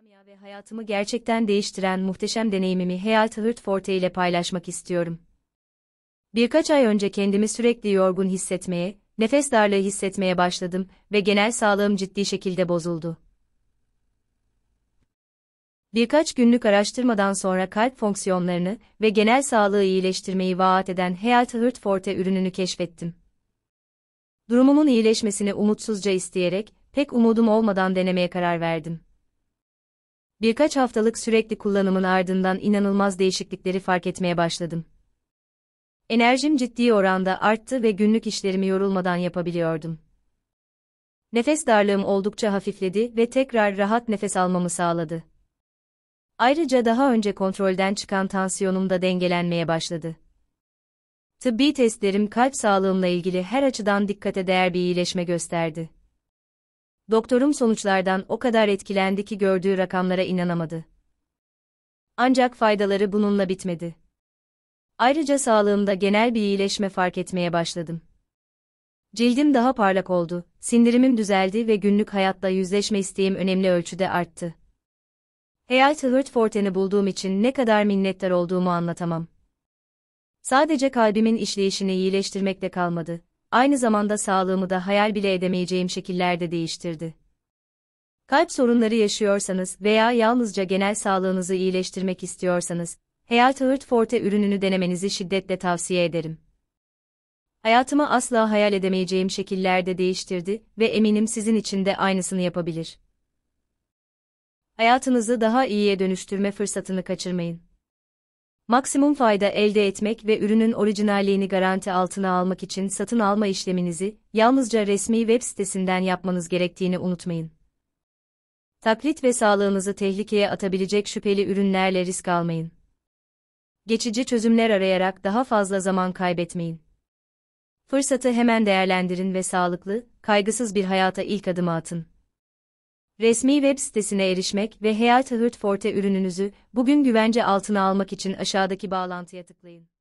camia ve hayatımı gerçekten değiştiren muhteşem deneyimimi Hayat Hırt Forte ile paylaşmak istiyorum. Birkaç ay önce kendimi sürekli yorgun hissetmeye, nefes darlığı hissetmeye başladım ve genel sağlığım ciddi şekilde bozuldu. Birkaç günlük araştırmadan sonra kalp fonksiyonlarını ve genel sağlığı iyileştirmeyi vaat eden Health Hurt Forte ürününü keşfettim. Durumumun iyileşmesini umutsuzca isteyerek, pek umudum olmadan denemeye karar verdim. Birkaç haftalık sürekli kullanımın ardından inanılmaz değişiklikleri fark etmeye başladım. Enerjim ciddi oranda arttı ve günlük işlerimi yorulmadan yapabiliyordum. Nefes darlığım oldukça hafifledi ve tekrar rahat nefes almamı sağladı. Ayrıca daha önce kontrolden çıkan tansiyonum da dengelenmeye başladı. Tıbbi testlerim kalp sağlığımla ilgili her açıdan dikkate değer bir iyileşme gösterdi doktorum sonuçlardan o kadar etkilendi ki gördüğü rakamlara inanamadı. Ancak faydaları bununla bitmedi. Ayrıca sağlığımda genel bir iyileşme fark etmeye başladım. Cildim daha parlak oldu, sindirimim düzeldi ve günlük hayatla yüzleşme isteğim önemli ölçüde arttı. Hayat Hurt Forten'i bulduğum için ne kadar minnettar olduğumu anlatamam. Sadece kalbimin işleyişini iyileştirmekle kalmadı, aynı zamanda sağlığımı da hayal bile edemeyeceğim şekillerde değiştirdi. Kalp sorunları yaşıyorsanız veya yalnızca genel sağlığınızı iyileştirmek istiyorsanız, Hayat Hurt Forte ürününü denemenizi şiddetle tavsiye ederim. Hayatımı asla hayal edemeyeceğim şekillerde değiştirdi ve eminim sizin için de aynısını yapabilir. Hayatınızı daha iyiye dönüştürme fırsatını kaçırmayın. Maksimum fayda elde etmek ve ürünün orijinalliğini garanti altına almak için satın alma işleminizi yalnızca resmi web sitesinden yapmanız gerektiğini unutmayın. Taklit ve sağlığınızı tehlikeye atabilecek şüpheli ürünlerle risk almayın. Geçici çözümler arayarak daha fazla zaman kaybetmeyin. Fırsatı hemen değerlendirin ve sağlıklı, kaygısız bir hayata ilk adımı atın. Resmi web sitesine erişmek ve Hayat Forte ürününüzü bugün güvence altına almak için aşağıdaki bağlantıya tıklayın.